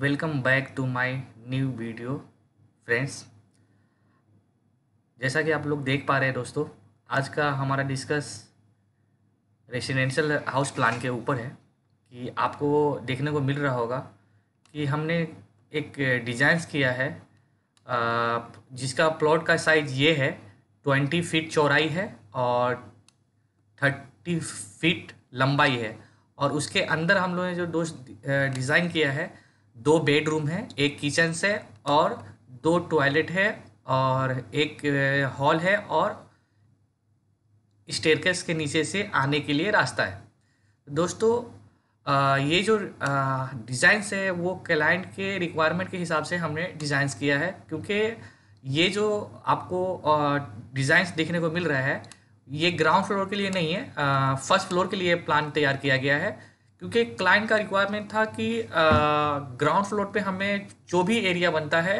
welcome back to my new video friends जैसा कि आप लोग देख पा रहे हैं दोस्तों आज का हमारा डिस्कस रेसिडेंशियल हाउस प्लान के ऊपर है कि आपको देखने को मिल रहा होगा कि हमने एक डिजाइंस किया है जिसका प्लॉट का साइज ये है ट्वेंटी फीट चौड़ाई है और थर्टी फीट लंबाई है और उसके अंदर हम लोगों ने जो दोस्त डिज़ाइन किया है दो बेडरूम है एक किचन है और दो टॉयलेट है और एक हॉल है और स्टेरकेस के नीचे से आने के लिए रास्ता है दोस्तों ये जो डिज़ाइंस है वो क्लाइंट के रिक्वायरमेंट के हिसाब से हमने डिज़ाइंस किया है क्योंकि ये जो आपको डिज़ाइंस देखने को मिल रहा है ये ग्राउंड फ्लोर के लिए नहीं है फर्स्ट फ्लोर के लिए प्लान तैयार किया गया है क्योंकि क्लाइंट का रिक्वायरमेंट था कि ग्राउंड फ्लोर पे हमें जो भी एरिया बनता है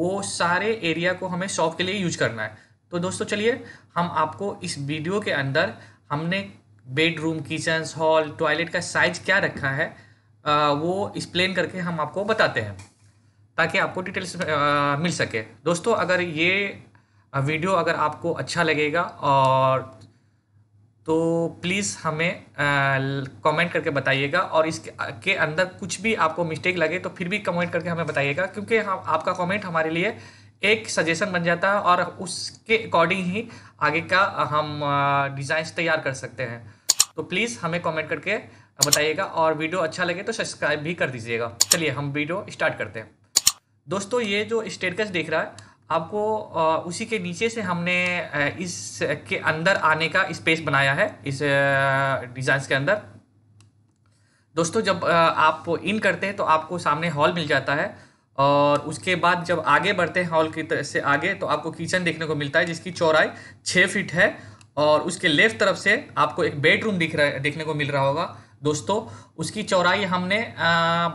वो सारे एरिया को हमें शॉप के लिए यूज करना है तो दोस्तों चलिए हम आपको इस वीडियो के अंदर हमने बेडरूम किचन हॉल टॉयलेट का साइज क्या रखा है आ, वो एक्सप्लेन करके हम आपको बताते हैं ताकि आपको डिटेल्स मिल सके दोस्तों अगर ये वीडियो अगर आपको अच्छा लगेगा और तो प्लीज़ हमें कमेंट करके बताइएगा और इसके के अंदर कुछ भी आपको मिस्टेक लगे तो फिर भी कमेंट करके हमें बताइएगा क्योंकि हम आपका कमेंट हमारे लिए एक सजेशन बन जाता है और उसके अकॉर्डिंग ही आगे का हम डिज़ाइंस तैयार कर सकते हैं तो प्लीज़ हमें कमेंट करके बताइएगा और वीडियो अच्छा लगे तो सब्सक्राइब भी कर दीजिएगा चलिए हम वीडियो स्टार्ट करते हैं दोस्तों ये जो स्टेटकस देख रहा है आपको उसी के नीचे से हमने इस के अंदर आने का स्पेस बनाया है इस डिज़ाइंस के अंदर दोस्तों जब आप इन करते हैं तो आपको सामने हॉल मिल जाता है और उसके बाद जब आगे बढ़ते हैं हॉल की तरफ से आगे तो आपको किचन देखने को मिलता है जिसकी चौराई छः फीट है और उसके लेफ्ट तरफ से आपको एक बेडरूम दिख रहा है देखने को मिल रहा होगा दोस्तों उसकी चौराई हमने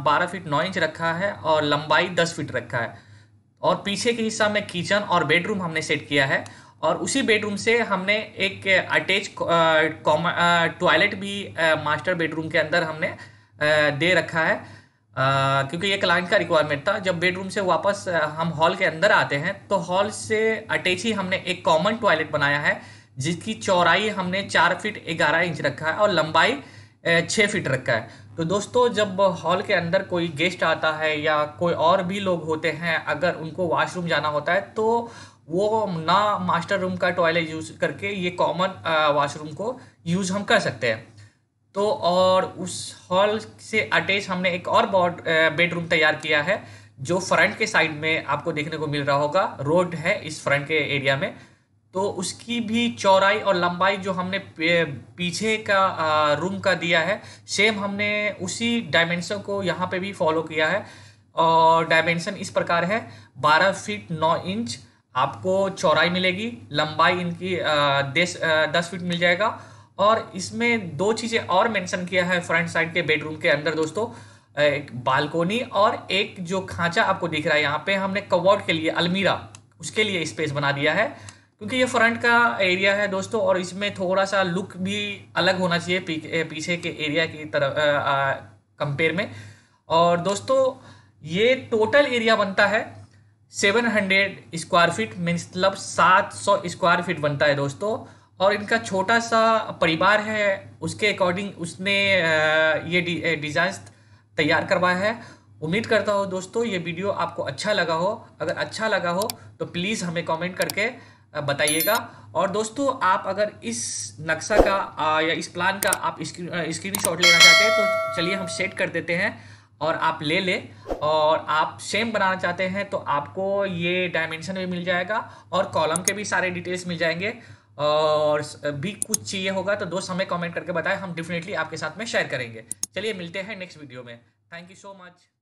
बारह फीट नौ इंच रखा है और लंबाई दस फीट रखा है और पीछे के हिस्सा में किचन और बेडरूम हमने सेट किया है और उसी बेडरूम से हमने एक अटैच टॉयलेट भी मास्टर बेडरूम के अंदर हमने दे रखा है आ, क्योंकि ये क्लाइंट का रिक्वायरमेंट था जब बेडरूम से वापस हम हॉल के अंदर आते हैं तो हॉल से अटैच ही हमने एक कॉमन टॉयलेट बनाया है जिसकी चौड़ाई हमने चार फीट ग्यारह इंच रखा है और लंबाई छः फीट रखा है तो दोस्तों जब हॉल के अंदर कोई गेस्ट आता है या कोई और भी लोग होते हैं अगर उनको वॉशरूम जाना होता है तो वो ना मास्टर रूम का टॉयलेट यूज़ करके ये कॉमन वॉशरूम को यूज़ हम कर सकते हैं तो और उस हॉल से अटैच हमने एक और बॉड बेडरूम तैयार किया है जो फ्रंट के साइड में आपको देखने को मिल रहा होगा रोड है इस फ्रंट के एरिया में तो उसकी भी चौड़ाई और लंबाई जो हमने पीछे का रूम का दिया है सेम हमने उसी डायमेंशन को यहाँ पे भी फॉलो किया है और डायमेंशन इस प्रकार है 12 फीट 9 इंच आपको चौड़ाई मिलेगी लंबाई इनकी दस दस फीट मिल जाएगा और इसमें दो चीज़ें और मेंशन किया है फ्रंट साइड के बेडरूम के अंदर दोस्तों एक बालकोनी और एक जो खांचा आपको दिख रहा है यहाँ पे हमने कवर्ड के लिए अलमीरा उसके लिए स्पेस बना दिया है क्योंकि ये फ्रंट का एरिया है दोस्तों और इसमें थोड़ा सा लुक भी अलग होना चाहिए पीछे के एरिया की तरफ कंपेयर में और दोस्तों ये टोटल एरिया बनता है 700 स्क्वायर फीट मीन्स मतलब 700 स्क्वायर फीट बनता है दोस्तों और इनका छोटा सा परिवार है उसके अकॉर्डिंग उसने ये डिज़ाइन तैयार करवाया है उम्मीद करता हूँ दोस्तों ये वीडियो आपको अच्छा लगा हो अगर अच्छा लगा हो तो प्लीज़ हमें कमेंट करके बताइएगा और दोस्तों आप अगर इस नक्शा का आ, या इस प्लान का आप स्क्रीन स्क्रीन शॉट लेना चाहते हैं तो चलिए हम सेट कर देते हैं और आप ले ले और आप सेम बनाना चाहते हैं तो आपको ये डायमेंशन भी मिल जाएगा और कॉलम के भी सारे डिटेल्स मिल जाएंगे और भी कुछ चाहिए होगा तो दोस्त हमें कमेंट करके बताएं हम डेफिनेटली आपके साथ में शेयर करेंगे चलिए मिलते हैं नेक्स्ट वीडियो में थैंक यू सो मच